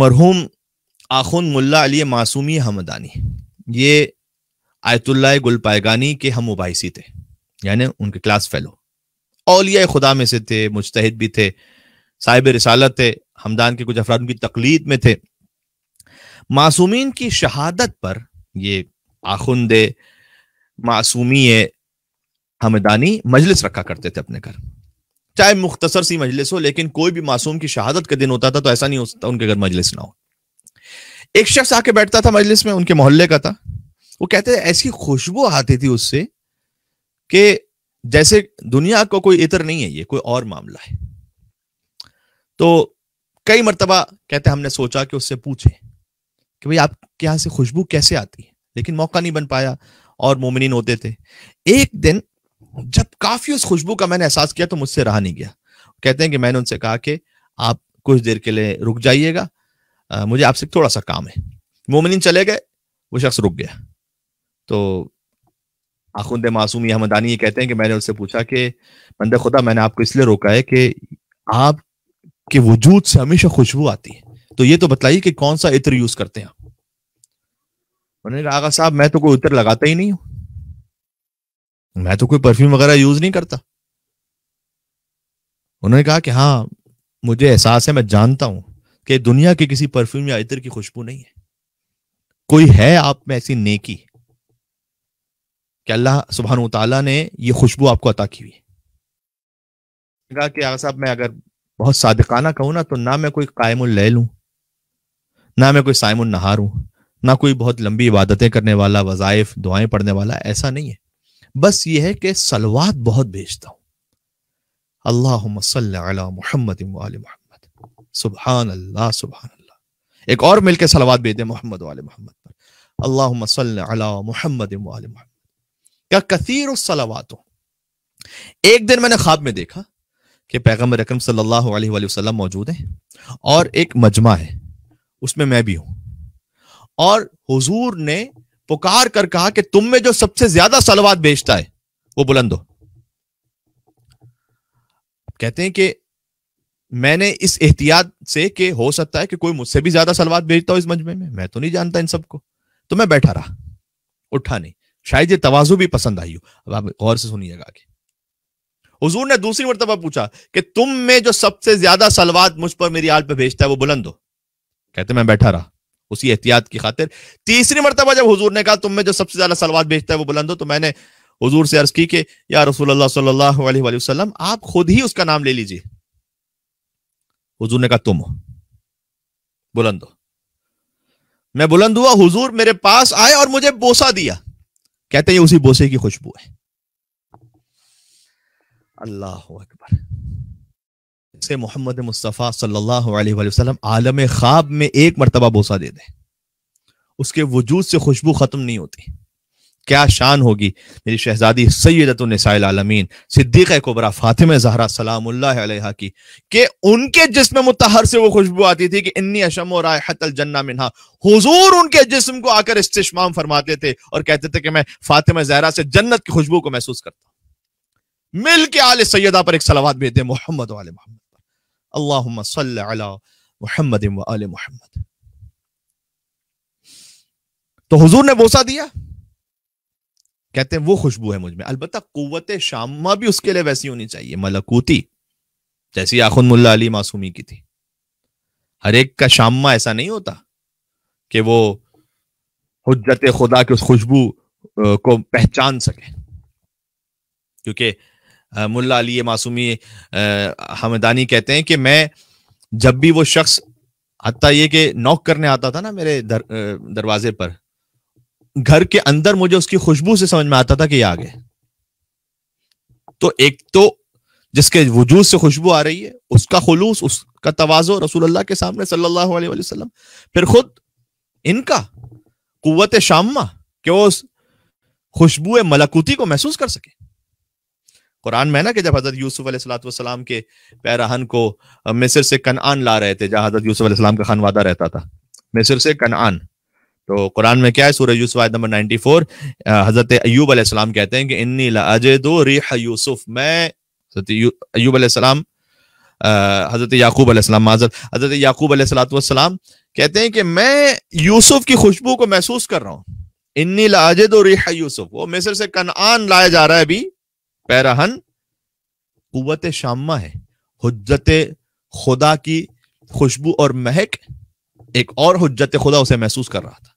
मरहूम आखुन मुल्ला अली मासूमी हमदानी ये आयतुल्ला गुल पायगानी के हम उबाइसी थे यानी उनके क्लास फेलो अलिया खुदा में से थे मुश्तद भी थे साहिब रसालत थे हमदान के कुछ अफराद उनकी तकलीद में थे मासूमीन की शहादत पर ये आखुंदे मासूमी हमदानी मजलिस रखा करते थे अपने घर चाहे मुख्तसर सी मजलिस हो लेकिन कोई भी मासूम की शहादत का दिन होता था तो ऐसा नहीं हो सकता उनके घर मजलिस ना हो एक शख्स आके बैठता था मजलिस में उनके मोहल्ले का था वो कहते थे ऐसी खुशबू आती थी उससे कि जैसे दुनिया को कोई इतर नहीं है ये कोई और मामला है तो कई मरतबा कहते हमने सोचा कि उससे पूछे कि भाई आपके यहाँ से खुशबू कैसे आती है लेकिन मौका नहीं बन पाया और मोमिन होते थे एक दिन जब काफी उस खुशबू का मैंने एहसास किया तो मुझसे रहा नहीं गया कहते हैं कि मैंने उनसे कहा कि आप कुछ देर के लिए रुक जाइएगा मुझे आपसे थोड़ा सा काम है मोमिन चले गए वो शख्स रुक गया तो आखुंद मासूम अहमदानी ये कहते हैं कि मैंने उससे पूछा कि बंदे खुदा मैंने आपको इसलिए रोका है कि आप के वजूद से हमेशा खुशबू आती है तो ये तो बताइए कि कौन सा इत्र यूज करते हैं आप उन्होंने कहा आगा साहब मैं तो कोई इत्र लगाता ही नहीं हूं मैं तो कोई परफ्यूम वगैरह यूज नहीं करता उन्होंने कहा कि हाँ मुझे एहसास है मैं जानता हूं कि दुनिया के किसी परफ्यूम या इतर की खुशबू नहीं है कोई है आप में ऐसी नेकी कि अल्लाह सुबहान तला ने यह खुशबू आपको अता की हुई कहा कि आगा साहब मैं अगर बहुत सादकाना कहूँ ना तो ना मैं कोई कायम ले लू ना मैं कोई सायम नहार ना कोई बहुत लंबी इबादतें करने वाला वज़ाइफ दुआएं पढ़ने वाला ऐसा नहीं है बस ये है कि सलवात बहुत भेजता हूँ अल्लाह मोहम्मद मोहम्मद सुबहान अल्लाह सुबहान अल्लाह एक और मिलकर सलवात भेज दे मोहम्मद वाले मोहम्मद पर अल्लाह मोहम्मद मोहम्मद क्या कथीर हो एक दिन मैंने ख्वाब में देखा कि पैगम्बर रकम सल्लल्लाहु अलैहि वसल्लम मौजूद हैं और एक मजमा है उसमें मैं भी हूँ और हुजूर ने पुकार कर कहा कि तुम में जो सबसे ज्यादा सलवाद बेचता है वो बुलंद हो कहते हैं कि मैंने इस एहतियात से कि हो सकता है कि कोई मुझसे भी ज्यादा सलवाद भेजता हो इस मजमे में मैं तो नहीं जानता इन सबको तो मैं बैठा रहा उठा नहीं शायद ये तवाजु भी पसंद आई हो अब आप गौर से सुनिएगा आगे हुजूर ने दूसरी मरतबा पूछा कि तुम में जो सबसे ज्यादा सलवाद मुझ पर मेरी आल पे भेजता है वो बुलंद हो कहते मैं बैठा रहा उसी एहतियात की खातिर तीसरी मरतबा जब हजूर ने कहा तुम में जो सबसे ज्यादा सलवाद भेजता है वो बुलंद हो तो मैंने हजूर से अर्ज की कि या रसूल सल्लल्लाहु अलैहि आप खुद ही उसका नाम ले लीजिए हजूर ने कहा तुम हो बुलंद हो मैं बुलंद हुआ हुजूर मेरे पास आए और मुझे बोसा दिया कहते हैं उसी बोसे की खुशबू है अल्लाह अकबर से मोहम्मद मुस्तफ़ा सल्लल्लाहु अलैहि वसल्लम आलम ख्वाब में एक मरतबा बोसा दे दे उसके वजूद से खुशबू ख़त्म नहीं होती क्या शान होगी मेरी शहजादी सैदतनिसाइल आलमीन सिद्दीक़ कोबरा फातिमा जहरा सलाम की कि उनके जिसम मुतहर से वो खुशबू आती थी कि इन्नी अशम और जन्ना मिन्हा हुजूर उनके जिसम को आकर इस्तेमाम फरमाते थे और कहते थे कि मैं फातिमा जहरा से जन्नत की खुशबू को महसूस करता हूँ मिल के आल सैदा पर एक सलावाद भेज दे मोहम्मद वाले मोहम्मद اللهم صل على محمد wa ali Muhammad तो हुजूर ने बोसा दिया कहते हैं वो खुशबू है मुझ में अलबत् कुत शामा भी उसके लिए वैसी होनी चाहिए मलकूती जैसी आखुन मुल्ला अली मासूमी की थी हर एक का शामा ऐसा नहीं होता कि वो हजरत खुदा की उस खुशबू को पहचान सके क्योंकि मुल्ला अली मासूमी हमदानी कहते हैं कि मैं जब भी वो शख्स आता ये कि नॉक करने आता था ना मेरे दर, दरवाजे पर घर के अंदर मुझे उसकी खुशबू से समझ में आता था कि ये आ गए तो एक तो जिसके वजूद से खुशबू आ रही है उसका खलूस उसका तोज़ो अल्लाह के सामने सल्लल्लाहु अलैहि वसल्लम फिर खुद इनका कुत शामा कि वो खुशबू मलकूती को महसूस कर सके कुरान में ना कि जब हजरत यूसुफ सलाम के पैराहन को मिस्र से कनान ला रहे थे जहां हजरत यूसुफ सलाम का खानवादा रहता था मिस्र से कनान तो कुरान में क्या है सूर्य यूसुफ आयत नंबर 94 हजरत अयूब सलाम कहते हैं कि इन्नी अजदो रिह यूसुफ मैं अयूब सलाम हजरत याकूब सलाम माजर हजरत याकूब सलाम कहते हैं कि मैं यूसुफ की खुशबू को महसूस कर रहा हूँ इन्नी लाजद और रिहा यूसुफ वो मिस्र से कनान लाया जा रहा है अभी पैरहन कुत शामा है हजत खुदा की खुशबू और महक एक और हजत खुदा उसे महसूस कर रहा था